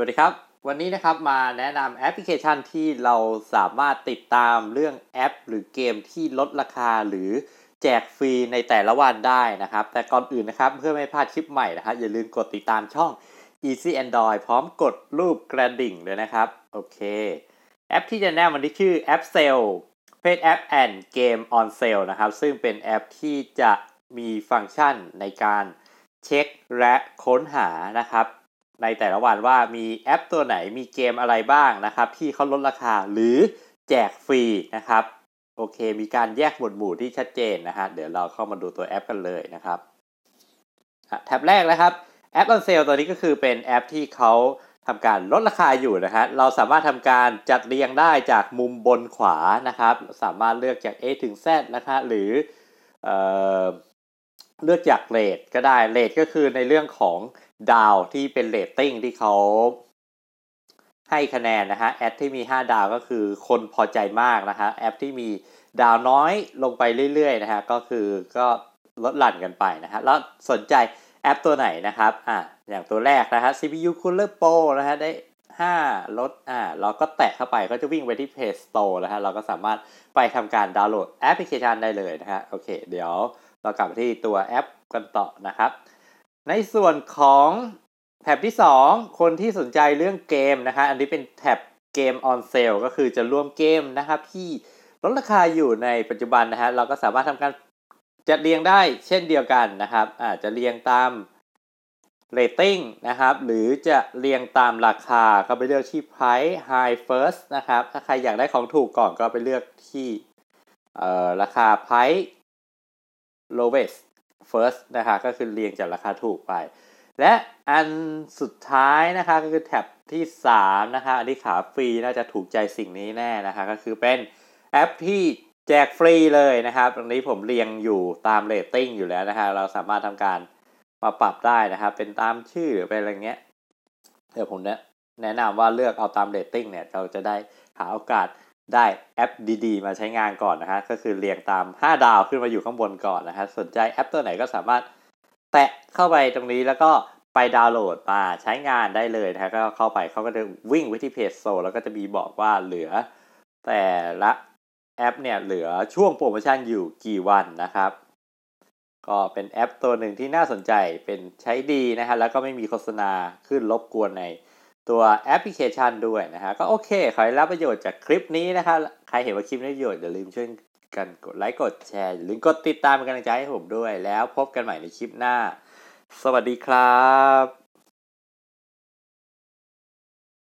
วัสดีครับ วันนี้นะครับมาแนะนำแอปพลิเคชันที่เราสามารถติดตามเรื่องแอปหรือเกมที่ลดราคาหรือ แจกฟรีในแต่ละวันได้นะครับ แต่ก่อนอื่นนะครับเพื่อไม่พลาดคลิปใหม่นะครับอย่าลืมกดติดตามช่อง Easy Android พร้อมกดรูปกระดิ่งเลยนะครับ โอเค แอปที่จะแนะนำวันนี้ชื่อแอปเซลเพจแอปแอนเกมออนเซลนะครับ ซึ่งเป็นแอปที่จะมีฟังก์ชันในการเช็คและค้นหานะครับในแต่ละวันว่ามีแอปตัวไหนมีเกมอะไรบ้างนะครับ ที่เขาลดราคาหรือแจกฟรีนะครับโอเค มีการแยกหมวดหมู่ที่ชัดเจนนะฮะเดี๋ยวเราเข้ามาดูตัวแอปกันเลยนะครับแท็บแรกนะครับแอปออนเซลตัวนี้ก็คือเป็นแอปที่เขาทำการลดราคาอยู่นะฮะเราสามารถทำการจัดเรียงได้จากมุมบนขวานะครับ สามารถเลือกจาก A ถึง Z นะคะหรือเลือกจากเลทก็ได้เลทก็คือในเรื่องของดาว ที่เป็นเลตติ้งที่เขา ให้คะแนนนะฮะแอปที่มี 5 ดาวก็คือคนพอใจมากนะฮะแอปที่มีดาวน้อยลงไปเรื่อยๆนะฮะก็คือก็ลดหลั่นกันไปนะฮะแล้วสนใจแอปตัวไหนนะครับอ่าอย่างตัวแรกนะฮะ CPU Cooler Pro นะฮะได้ 5 ลดอ่าเราก็แตะเข้าไป ก็จะวิ่งไปที่ Play Store นะฮะเราก็สามารถไปทำการดาวน์โหลดแอปพลิเคชันได้เลยนะฮะโอเค เดี๋ยวเรากลับที่ตัวแอป กันต่อนะครับ ในส่วนของแท็บที่ 2 คนที่สนใจเรื่องเกมนะครับอันนี้เป็นแท็บเกมออนเซลก็คือจะรวมเกมนะครับ ที่ลดราคาอยู่ในปัจจุบันนะฮะเราก็สามารถทำการจัดเรียงได้เช่นเดียวกันนะครับอาจจะเรียงตามเรตติ้งนะครับ หรือจะเรียงตามราคาก็ไปเลือกที่ price high first นะครับ ถ้าใครอยากได้ของถูกก่อนก็ไปเลือกที่ราคา price lowest first นะคะก็คือเรียงจากราคาถูกไป และอันสุดท้ายนะคะก็คือแท็บที่3นะคะอันนี้ขาฟรีน่าจะถูกใจสิ่งนี้แน่นะคะก็คือเป็นแอปที่แจกฟรีเลยนะครับตรงนี้ผมเรียงอยู่ตามเรตติ้งอยู่แล้วนะคะเราสามารถทำการมาปรับได้นะครับเป็นตามชื่อหรือเป็นอะไรเงี้ย เดี๋ยวผมแนะนำว่าเลือกเอาตามเรตติ้งเนี่ยเราจะได้หาโอกาสได้แอปดีๆมาใช้งานก่อนนะฮะก็คือเรียงตาม5ดาว ขึ้นมาอยู่ข้างบนก่อนนะฮะสนใจแอปตัวไหนก็สามารถแตะเข้าไปตรงนี้แล้วก็ไปดาวน์โหลดมาใช้งานได้เลยนะฮะก็เข้าไปเขาก็จะวิ่งไปที่เพจโซแล้วก็จะมีบอกว่าเหลือ แต่ละแอปเนี่ยเหลือช่วงโปรโมชั่นอยู่กี่วันนะครับ ก็เป็นแอปตัวหนึ่งที่น่าสนใจเป็นใช้ดีนะฮะแล้วก็ไม่มีโฆษณาขึ้นรบกวนในตัวแอปพลิเคชันด้วยนะฮะก็โอเคขอให้รับประโยชน์จากคลิปนี้นะคะ ใครเห็นว่าคลิปนี้ประโยชน์อย่าลืมช่วยกันกดไลค์กดแชร์ หรือกดติดตามเป็นกำลังใจให้ผมด้วยแล้วพบกันใหม่ในคลิปหน้า สวัสดีครับ